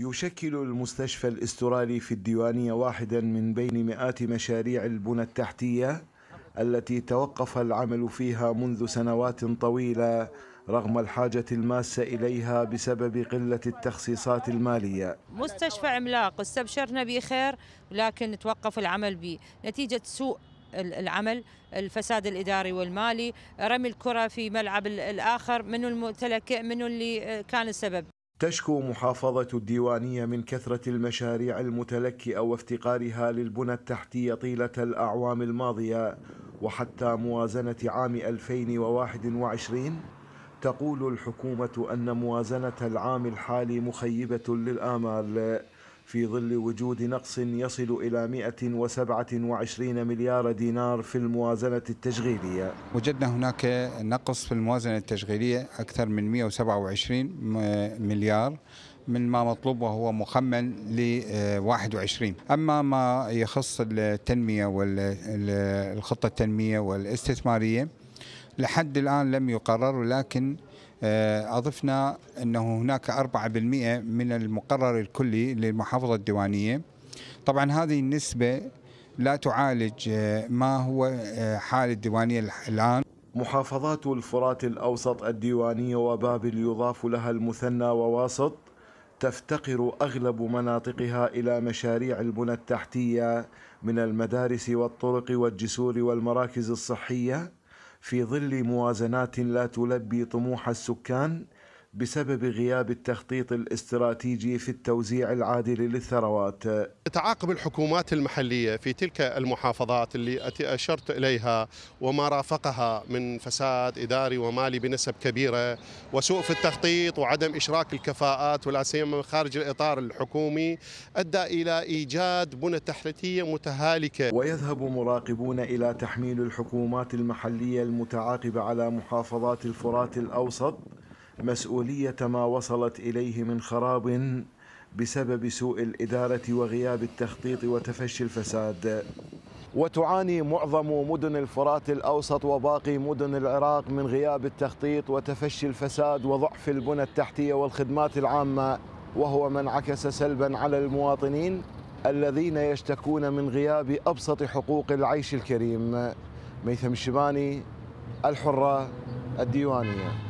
يشكل المستشفى الاسترالي في الديوانية واحدا من بين مئات مشاريع البنى التحتية التي توقف العمل فيها منذ سنوات طويلة رغم الحاجة الماسة إليها بسبب قلة التخصيصات المالية مستشفى عملاق استبشرنا بخير لكن توقف العمل به نتيجة سوء العمل الفساد الاداري والمالي رمي الكره في ملعب الاخر منو المتلك منو اللي آه، كان السبب تشكو محافظة الديوانية من كثرة المشاريع المتلكئة وافتقارها للبنى التحتية طيلة الأعوام الماضية وحتى موازنة عام 2021 تقول الحكومة أن موازنة العام الحالي مخيبة للآمال في ظل وجود نقص يصل إلى 127 مليار دينار في الموازنة التشغيلية وجدنا هناك نقص في الموازنة التشغيلية أكثر من 127 مليار من ما مطلوب وهو مخمن ل 21 أما ما يخص التنمية والخطة التنمية والاستثمارية لحد الآن لم يقرر ولكن آه، أضفنا أنه هناك 4% من المقرر الكلي للمحافظة الديوانية طبعا هذه النسبة لا تعالج آه، ما هو آه، حال الديوانية الآن محافظات الفرات الأوسط الديوانية وبابل يضاف لها المثنى وواسط تفتقر أغلب مناطقها إلى مشاريع البنى التحتية من المدارس والطرق والجسور والمراكز الصحية في ظل موازنات لا تلبي طموح السكان بسبب غياب التخطيط الاستراتيجي في التوزيع العادل للثروات. تعاقب الحكومات المحليه في تلك المحافظات التي اشرت اليها وما رافقها من فساد اداري ومالي بنسب كبيره وسوء في التخطيط وعدم اشراك الكفاءات ولا سيما خارج الاطار الحكومي ادى الى ايجاد بنى تحتيه متهالكه. ويذهب مراقبون الى تحميل الحكومات المحليه المتعاقبه على محافظات الفرات الاوسط مسؤوليه ما وصلت اليه من خراب بسبب سوء الاداره وغياب التخطيط وتفشي الفساد وتعاني معظم مدن الفرات الاوسط وباقي مدن العراق من غياب التخطيط وتفشي الفساد وضعف البنى التحتيه والخدمات العامه وهو ما انعكس سلبا على المواطنين الذين يشتكون من غياب ابسط حقوق العيش الكريم ميثم الشباني الحره الديوانيه